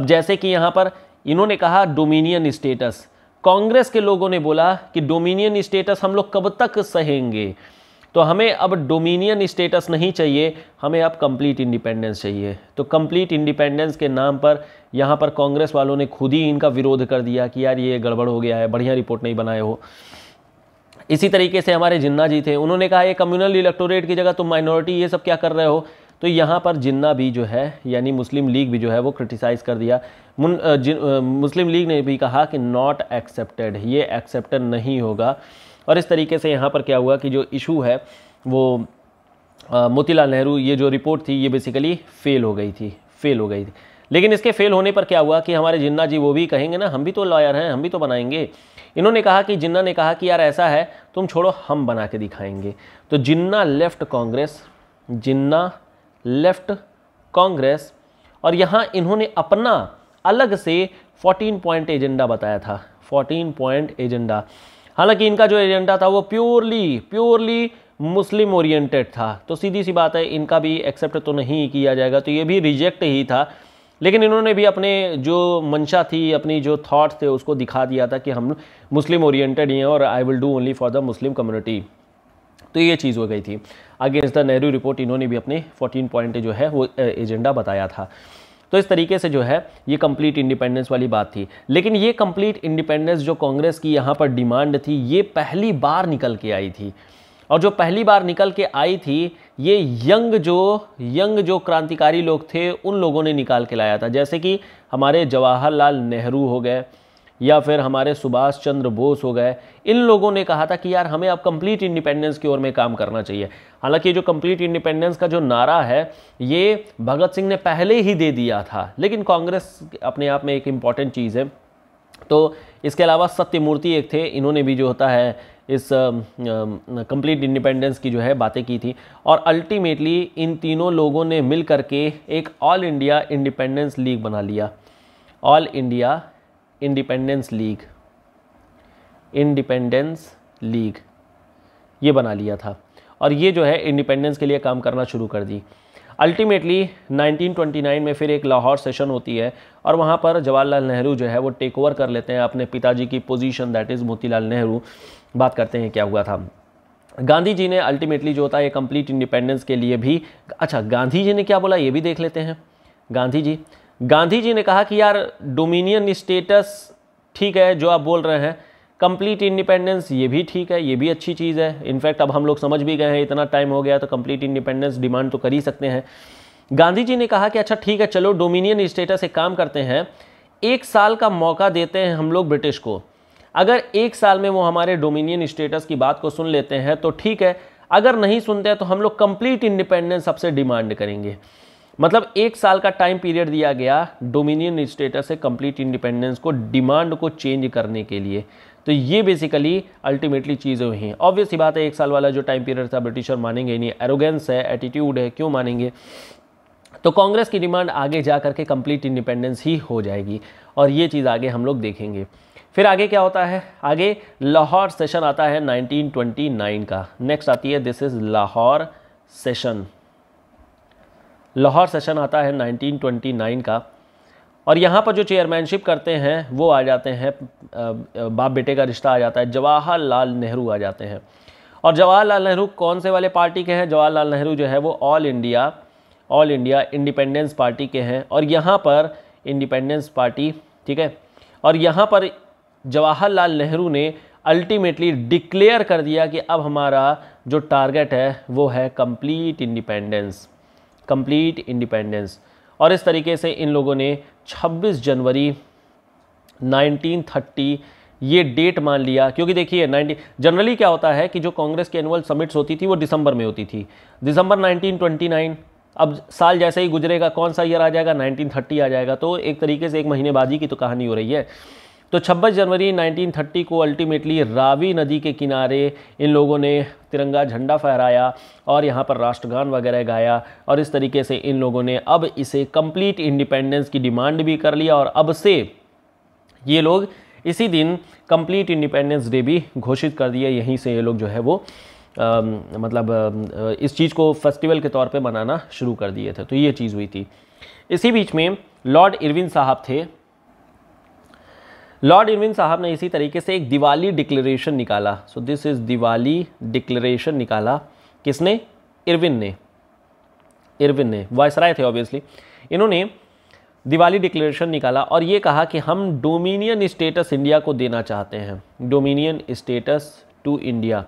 अब जैसे कि यहाँ पर इन्होंने कहा डोमिनियन स्टेटस कांग्रेस के लोगों ने बोला कि डोमिनियन स्टेटस हम लोग कब तक सहेंगे तो हमें अब डोमिनियन स्टेटस नहीं चाहिए हमें अब कंप्लीट इंडिपेंडेंस चाहिए तो कंप्लीट इंडिपेंडेंस के नाम पर यहाँ पर कांग्रेस वालों ने खुद ही इनका विरोध कर दिया कि यार ये गड़बड़ हो गया है बढ़िया रिपोर्ट नहीं बनाए हो इसी तरीके से हमारे जिन्ना जी थे उन्होंने कहा ये कम्युनल इलेक्टोरेट की जगह तुम माइनॉरिटी ये सब क्या कर रहे हो तो यहाँ पर जिन्ना भी जो है यानी मुस्लिम लीग भी जो है वो क्रिटिसाइज़ कर दिया मुन, जिन, मुस्लिम लीग ने भी कहा कि नॉट एक्सेप्टेड ये एक्सेप्टेड नहीं होगा और इस तरीके से यहाँ पर क्या हुआ कि जो इशू है वो मोतीलाल नेहरू ये जो रिपोर्ट थी ये बेसिकली फेल हो गई थी फेल हो गई थी लेकिन इसके फेल होने पर क्या हुआ कि हमारे जिन्ना जी वो भी कहेंगे ना हम भी तो लॉयर हैं हम भी तो बनाएंगे इन्होंने कहा कि जिन्ना ने कहा कि यार ऐसा है तुम छोड़ो हम बना के दिखाएंगे तो जिन्ना लेफ्ट कांग्रेस जिन्ना लेफ्ट कांग्रेस और यहाँ इन्होंने अपना अलग से 14 पॉइंट एजेंडा बताया था 14 पॉइंट एजेंडा हालांकि इनका जो एजेंडा था वो प्योरली प्योरली मुस्लिम ओरिएंटेड था तो सीधी सी बात है इनका भी एक्सेप्ट तो नहीं किया जाएगा तो ये भी रिजेक्ट ही था लेकिन इन्होंने भी अपने जो मंशा थी अपनी जो थाट थे उसको दिखा दिया था कि हम मुस्लिम ओरिएंटेड हैं और I will do only for the Muslim community तो ये चीज़ हो गई थी अगेंस्ट द नेहरू रिपोर्ट इन्होंने भी अपने 14 पॉइंट जो है वो एजेंडा बताया था तो इस तरीके से जो है ये कंप्लीट इंडिपेंडेंस वाली बात थी लेकिन ये कंप्लीट इंडिपेंडेंस जो कांग्रेस की यहाँ पर डिमांड थी ये पहली बार निकल के आई थी और जो पहली बार निकल के आई थी ये यंग जो यंग जो क्रांतिकारी लोग थे उन लोगों ने निकाल के लाया था जैसे कि हमारे जवाहरलाल नेहरू हो गए या फिर हमारे सुभाष चंद्र बोस हो गए इन लोगों ने कहा था कि यार हमें अब कंप्लीट इंडिपेंडेंस की ओर में काम करना चाहिए हालांकि जो कंप्लीट इंडिपेंडेंस का जो नारा है ये भगत सिंह ने पहले ही दे दिया था लेकिन कांग्रेस अपने आप में एक इम्पॉर्टेंट चीज़ है तो इसके अलावा सत्यमूर्ति एक थे इन्होंने भी जो होता है इस कंप्लीट इंडिपेंडेंस की जो है बातें की थी और अल्टीमेटली इन तीनों लोगों ने मिल करके एक ऑल इंडिया इंडिपेंडेंस लीग बना लिया All India independence league independence league ये बना लिया था और ये जो है इंडिपेंडेंस के लिए काम करना शुरू कर दी अल्टीमेटली 1929 में फिर एक लाहौर सेशन होती है और वहाँ पर जवाहरलाल नेहरू जो है वो टेक ओवर कर लेते हैं अपने पिताजी की position that is Motilal Nehru बात करते हैं क्या हुआ था गांधी जी ने अल्टीमेटली जो होता है कंप्लीट इंडिपेंडेंस के लिए भी अच्छा गांधी जी ने क्या बोला ये भी देख लेते हैं गांधी जी गांधी जी ने कहा कि यार डोमिनियन स्टेटस ठीक है जो आप बोल रहे हैं कंप्लीट इंडिपेंडेंस ये भी ठीक है ये भी अच्छी चीज़ है इनफैक्ट अब हम लोग समझ भी गए हैं इतना टाइम हो गया तो कंप्लीट इंडिपेंडेंस डिमांड तो कर ही सकते हैं गांधी जी ने कहा कि अच्छा ठीक है चलो डोमिनियन स्टेटस एक काम करते हैं एक साल का मौका देते हैं हम लोग ब्रिटिश को अगर एक साल में वो हमारे डोमिनियन स्टेटस की बात को सुन लेते हैं तो ठीक है अगर नहीं सुनते हैं तो हम लोग कंप्लीट इंडिपेंडेंस सबसे डिमांड करेंगे मतलब एक साल का टाइम पीरियड दिया गया डोमिनियन स्टेटस से कंप्लीट इंडिपेंडेंस को डिमांड को चेंज करने के लिए तो ये बेसिकली अल्टीमेटली चीज़ें हुई हैं ऑब्वियसली बात है एक साल वाला जो टाइम पीरियड था ब्रिटिशर मानेंगे नहीं एरोगेंस है एटीट्यूड है क्यों मानेंगे तो कांग्रेस की डिमांड आगे जा करके कंप्लीट इंडिपेंडेंस ही हो जाएगी और ये चीज़ आगे हम लोग देखेंगे फिर आगे क्या होता है आगे लाहौर सेशन आता है 1929 का नेक्स्ट आती है this is Lahore session Lahore session आता है 1929 का और यहाँ पर जो चेयरमैनशिप करते हैं वो आ जाते हैं बाप बेटे का रिश्ता आ जाता है जवाहरलाल नेहरू आ जाते हैं और जवाहरलाल नेहरू कौन से वाले पार्टी के हैं जवाहरलाल नेहरू जो है वो All India All India independence party के हैं और यहाँ पर इंडिपेंडेंस पार्टी ठीक है और यहाँ पर जवाहरलाल नेहरू ने अल्टीमेटली डिक्लेयर कर दिया कि अब हमारा जो टारगेट है वो है कंप्लीट इंडिपेंडेंस कंप्लीट इंडिपेंडेंस और इस तरीके से इन लोगों ने 26 जनवरी 1930 ये डेट मान लिया क्योंकि देखिए 90 जनरली क्या होता है कि जो कांग्रेस की एनुअल समिट्स होती थी वो दिसंबर में होती थी दिसंबर 1929 अब साल जैसे ही गुजरेगा कौन सा ईयर आ जाएगा 1930 आ जाएगा तो एक तरीके से एक महीने ही की तो कहानी हो रही है तो 26 जनवरी 1930 को अल्टीमेटली रावी नदी के किनारे इन लोगों ने तिरंगा झंडा फहराया और यहाँ पर राष्ट्रगान वगैरह गाया और इस तरीके से इन लोगों ने अब इसे कंप्लीट इंडिपेंडेंस की डिमांड भी कर लिया और अब से ये लोग इसी दिन कंप्लीट इंडिपेंडेंस डे भी घोषित कर दिया यहीं से ये लोग जो है वो आ, मतलब इस चीज़ को फेस्टिवल के तौर पे मनाना शुरू कर दिए थे तो ये चीज़ हुई थी इसी बीच में लॉर्ड इरविन साहब थे लॉर्ड इरविन साहब ने इसी तरीके से एक दिवाली डिक्लेरेशन निकाला so this is Diwali declaration निकाला किसने इरविन ने इरविन ने वायसराय थे ऑब्वियसली इन्होंने दिवाली डिक्लेरेशन निकाला और ये कहा कि हम डोमिनियन स्टेटस इंडिया को देना चाहते हैं डोमिनियन स्टेटस टू इंडिया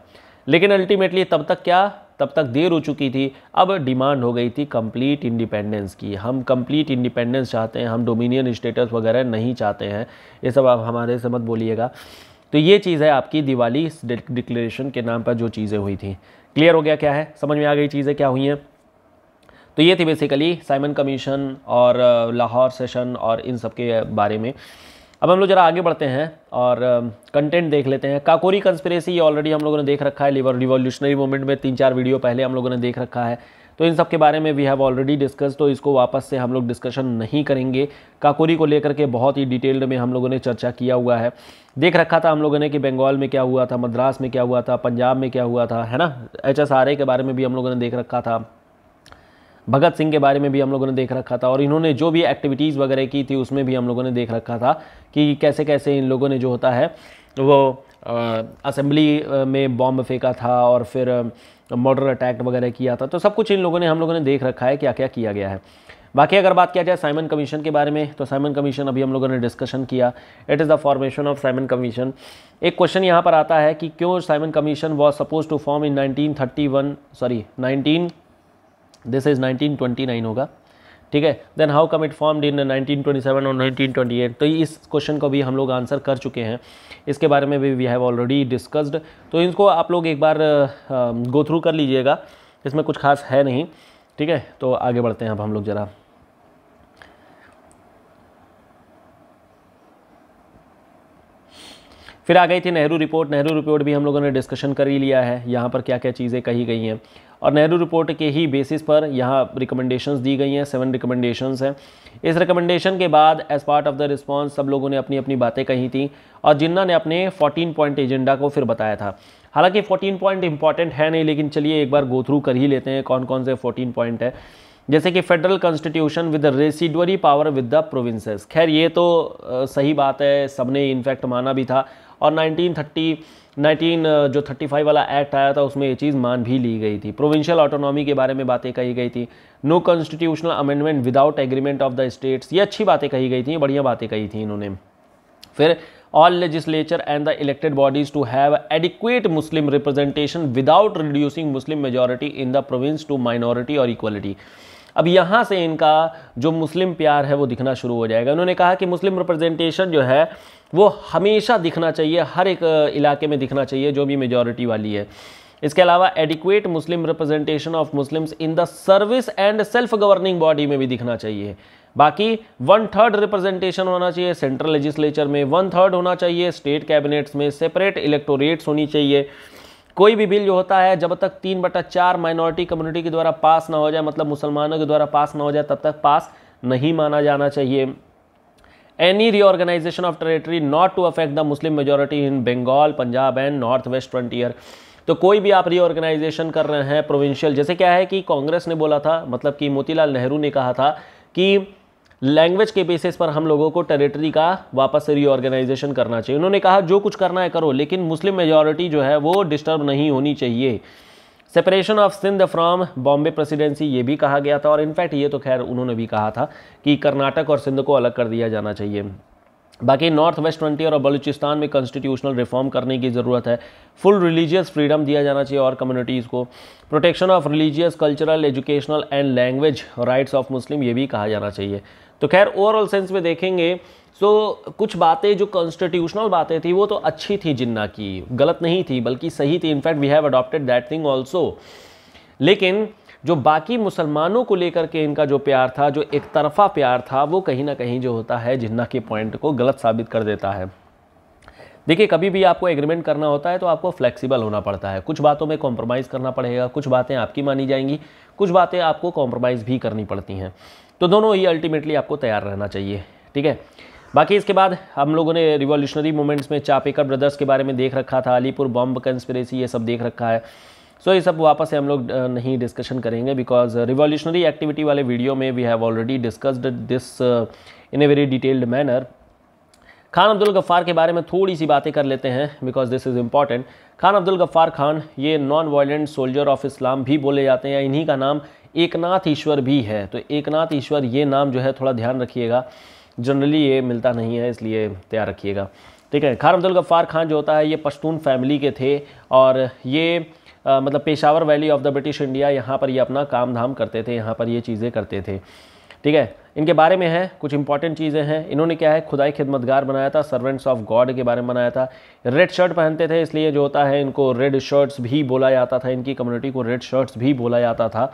लेकिन अल्टीमेटली तब तक क्या तब तक देर हो चुकी थी अब डिमांड हो गई थी कंप्लीट इंडिपेंडेंस की हम कंप्लीट इंडिपेंडेंस चाहते हैं हम डोमिनियन स्टेटस वगैरह नहीं चाहते हैं ये सब आप हमारे से मत बोलिएगा तो ये चीज़ है आपकी दिवाली डिक्लेरेशन के नाम पर जो चीज़ें हुई थी क्लियर हो गया क्या है समझ में आ गई चीज़ें क्या हुई हैं तो ये थी बेसिकली साइमन कमीशन और लाहौर uh, सेशन और इन सब के बारे में अब हम लोग ज़रा आगे बढ़ते हैं और कंटेंट देख लेते हैं काकोरी कंस्पिरेसी ऑलरेडी हम लोगों ने देख रखा है लिवर रिवॉल्यूशनरी मूवमेंट में तीन चार वीडियो पहले हम लोगों ने देख रखा है तो इन सब के बारे में वी हैव ऑलरेडी डिस्कस तो इसको वापस से हम लोग डिस्कशन नहीं करेंगे काकोरी को लेकर के बहुत ही डिटेल्ड में हम लोगों ने चर्चा किया हुआ है देख रखा था हम लोगों ने कि बंगाल में क्या हुआ था मद्रास में क्या हुआ था पंजाब में क्या हुआ था है ना एच के बारे में भी हम लोगों ने देख रखा था भगत सिंह के बारे में भी हम लोगों ने देख रखा था और इन्होंने जो भी एक्टिविटीज़ वगैरह की थी उसमें भी हम लोगों ने देख रखा था कि कैसे कैसे इन लोगों ने जो होता है वो असेंबली में बॉम्ब फेंका था और फिर मॉडर अटैक वगैरह किया था तो सब कुछ इन लोगों ने हम लोगों ने देख रखा है क्या क्या किया गया है बाकी अगर बात किया जाए साइमन कमीशन के बारे में तो साइमन कमीशन अभी हम लोगों ने डिस्कशन किया it is the formation of Simon commission एक क्वेश्चन यहाँ पर आता है कि क्यों Simon commission was suppose to form in 1931 sorry this is 1929 होगा ठीक है then how come it formed in 1927 और 1928 तो इस क्वेश्चन को भी हम लोग आंसर कर चुके हैं इसके बारे में भी वी हैव ऑलरेडी डिस्कस्ड तो इनको आप लोग एक बार गो थ्रू कर लीजिएगा इसमें कुछ खास है नहीं ठीक है तो आगे बढ़ते हैं अब हम लोग ज़रा फिर आ गई थी नेहरू रिपोर्ट नेहरू रिपोर्ट भी हम लोगों ने डिस्कशन कर ही लिया है यहाँ पर क्या क्या चीज़ें कही गई हैं और नेहरू रिपोर्ट के ही बेसिस पर यहाँ रिकमेंडेशंस दी गई हैं सेवन रिकमेंडेशंस हैं इस रिकमेंडेशन के बाद as part of the response सब लोगों ने अपनी अपनी बातें कही थी और जिन्ना ने अपने 14 पॉइंट एजेंडा को फिर बताया था हालांकि 14 पॉइंट इंपॉर्टेंट है नहीं लेकिन चलिए एक बार गो थ्रू कर ही लेते हैं कौन कौन से 14 पॉइंट है जैसे कि federal constitution with residuary power with the provinces खैर ये तो सही बात है सबने इनफैक्ट माना भी था और 1930 नाइनटीन जो थर्टी फाइव वाला एक्ट आया था उसमें ये चीज़ मान भी ली गई थी प्रोविंशियल ऑटोनॉमी के बारे में बातें कही गई थी no constitutional amendment without agreement of the states ये अच्छी बातें कही गई थी बढ़िया बातें कही थी इन्होंने फिर all legislature and the elected bodies to have adequate Muslim representation without reducing Muslim majority in the province to minority और इक्वलिटी अब यहाँ से इनका जो मुस्लिम प्यार है वो दिखना शुरू हो जाएगा उन्होंने कहा कि मुस्लिम रिप्रेजेंटेशन जो है वो हमेशा दिखना चाहिए हर एक इलाके में दिखना चाहिए जो भी मेजॉरिटी वाली है इसके अलावा adequate Muslim representation of Muslims in the service and self governing body में भी दिखना चाहिए बाकी वन थर्ड रिप्रेजेंटेशन होना चाहिए सेंट्रल लेजिस्लेचर में वन थर्ड होना चाहिए स्टेट कैबिनेट्स में सेपरेट इलेक्टोरेट्स होनी चाहिए कोई भी बिल जो होता है जब तक तीन बटा चार माइनॉरिटी कम्युनिटी के द्वारा पास ना हो जाए मतलब मुसलमानों के द्वारा पास ना हो जाए तब तक पास नहीं माना जाना चाहिए any any of territory not to affect the Muslim majority in Bengal Punjab and North West Frontier तो कोई भी आप रीऑर्गेनाइजेशन कर रहे हैं प्रोविंशियल जैसे क्या है कि कांग्रेस ने बोला था मतलब कि मोतीलाल नेहरू ने कहा था कि लैंग्वेज के बेसिस पर हम लोगों को टेरिटरी का वापस से रीऑर्गेनाइजेशन करना चाहिए उन्होंने कहा जो कुछ करना है करो लेकिन मुस्लिम मेजोरिटी जो है वो डिस्टर्ब नहीं होनी चाहिए separation of Sindh from Bombay presidency ये भी कहा गया था और इनफैक्ट ये तो खैर उन्होंने भी कहा था कि कर्नाटक और सिंध को अलग कर दिया जाना चाहिए बाकी नॉर्थ वेस्ट फ्रंटियर और बलूचिस्तान में कॉन्स्टिट्यूशनल रिफॉर्म करने की ज़रूरत है फुल रिलीजियस फ्रीडम दिया जाना चाहिए और कम्युनिटीज़ को protection of religious cultural educational and language rights of Muslim ये भी कहा जाना चाहिए तो खैर ओवरऑल सेंस में देखेंगे सो so, कुछ बातें जो कॉन्स्टिट्यूशनल बातें थी वो तो अच्छी थी जिन्ना की गलत नहीं थी बल्कि सही थी in fact we have adopted that thing also लेकिन जो बाकी मुसलमानों को लेकर के इनका जो प्यार था जो एक तरफा प्यार था वो कहीं ना कहीं जो होता है जिन्ना के पॉइंट को गलत साबित कर देता है देखिए कभी भी आपको एग्रीमेंट करना होता है तो आपको फ्लेक्सिबल होना पड़ता है कुछ बातों में कॉम्प्रोमाइज़ करना पड़ेगा कुछ बातें आपकी मानी जाएंगी कुछ बातें आपको कॉम्प्रोमाइज़ भी करनी पड़ती हैं तो दोनों ही अल्टीमेटली आपको तैयार रहना चाहिए ठीक है बाकी इसके बाद हम लोगों ने रिवॉल्यूशनरी मूवमेंट्स में चापेकर ब्रदर्स के बारे में देख रखा था अलीपुर बॉम्ब कंस्पिरेसी ये सब देख रखा है सो ये सब वापस से हम लोग नहीं डिस्कशन करेंगे बिकॉज रिवॉल्यूशनरी एक्टिविटी वाले वीडियो में we have already discussed this in a very detailed manner Khan Abdul Ghaffar के बारे में थोड़ी सी बातें कर लेते हैं because this is important Khan Abdul Ghaffar Khan ये non violent soldier of Islam भी बोले जाते हैं इन्हीं का नाम एकनाथ ईश्वर भी है तो एकनाथ ईश्वर ये नाम जो है थोड़ा ध्यान रखिएगा जनरली ये मिलता नहीं है इसलिए तैयार रखिएगा ठीक है खान अब्दुल गफ्फार खान जो होता है ये पश्तून फैमिली के थे और ये मतलब Peshawar valley of the British India यहाँ पर ये अपना काम धाम करते थे यहाँ पर ये चीज़ें करते थे ठीक है इनके बारे में है कुछ इंपॉर्टेंट चीज़ें हैं इन्होंने क्या है खुदाई खिदमतगार बनाया था सर्वेंट्स ऑफ गॉड के बारे में बनाया था रेड शर्ट पहनते थे इसलिए जो होता है इनको रेड शर्ट्स भी बोला जाता था इनकी कम्युनिटी को रेड शर्ट्स भी बोला जाता था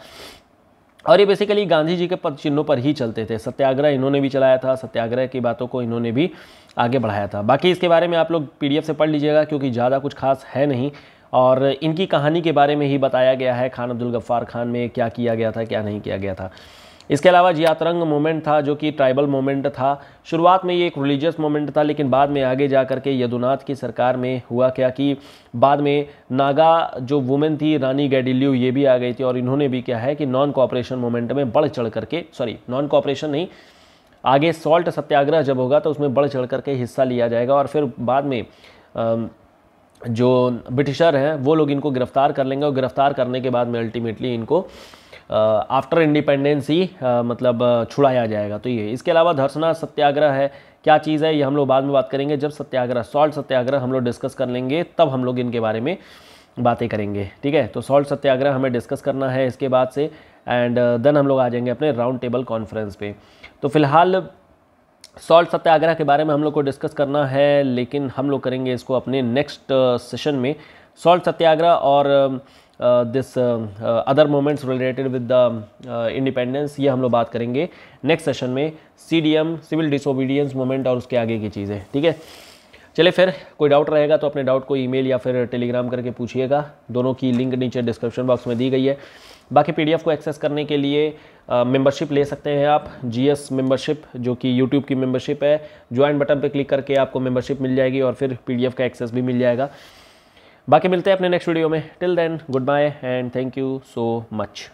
और ये बेसिकली गांधी जी के पद चिन्हों पर ही चलते थे सत्याग्रह इन्होंने भी चलाया था सत्याग्रह की बातों को इन्होंने भी आगे बढ़ाया था बाकी इसके बारे में आप लोग पीडीएफ से पढ़ लीजिएगा क्योंकि ज़्यादा कुछ खास है नहीं और इनकी कहानी के बारे में ही बताया गया है खान अब्दुल गफ्फार खान में क्या किया गया था क्या नहीं किया गया था इसके अलावा जियातरंग मोमेंट था जो कि ट्राइबल मोमेंट था शुरुआत में ये एक रिलीजियस मोमेंट था लेकिन बाद में आगे जा करके यदुनाथ की सरकार में हुआ क्या कि बाद में नागा जो वुमेन थी रानी गैडिल्यू ये भी आ गई थी और इन्होंने भी क्या है कि नॉन कॉपरेशन मोमेंट में बढ़ चढ़ करके सॉरी नॉन कॉपरेशन नहीं आगे सॉल्ट सत्याग्रह जब होगा तो उसमें बढ़ चढ़ करके हिस्सा लिया जाएगा और फिर बाद में जो ब्रिटिशर हैं वो लोग इनको गिरफ़्तार कर लेंगे और गिरफ़्तार करने के बाद में अल्टीमेटली इनको आफ्टर इंडिपेंडेंस ही मतलब छुड़ाया जाएगा तो ये इसके अलावा धर्सना सत्याग्रह है क्या चीज़ है ये हम लोग बाद में बात करेंगे जब सत्याग्रह सॉल्ट सत्याग्रह हम लोग डिस्कस कर लेंगे तब हम लोग इनके बारे में बातें करेंगे ठीक है तो सॉल्ट सत्याग्रह हमें डिस्कस करना है इसके बाद से एंड देन हम लोग आ जाएंगे अपने राउंड टेबल कॉन्फ्रेंस पे तो फिलहाल सॉल्ट सत्याग्रह के बारे में हम लोग को डिस्कस करना है लेकिन हम लोग करेंगे इसको अपने नेक्स्ट सेशन में सॉल्ट सत्याग्रह और this other moments related with the independence ये हम लोग बात करेंगे नेक्स्ट सेशन में सीडीएम सिविल डिसोबीडियंस मोमेंट और उसके आगे की चीज़ें ठीक है चलिए फिर कोई डाउट रहेगा तो अपने डाउट को ईमेल या फिर टेलीग्राम करके पूछिएगा दोनों की लिंक नीचे डिस्क्रिप्शन बॉक्स में दी गई है बाकी पीडीएफ को एक्सेस करने के लिए मेंबरशिप ले सकते हैं आप जीएस मेंबरशिप जो कि यूट्यूब की मेंबरशिप है ज्वाइन बटन पे क्लिक करके आपको मेंबरशिप मिल जाएगी और फिर पीडीएफ का एक्सेस भी मिल जाएगा बाकी मिलते हैं अपने नेक्स्ट वीडियो में till then goodbye and thank you so much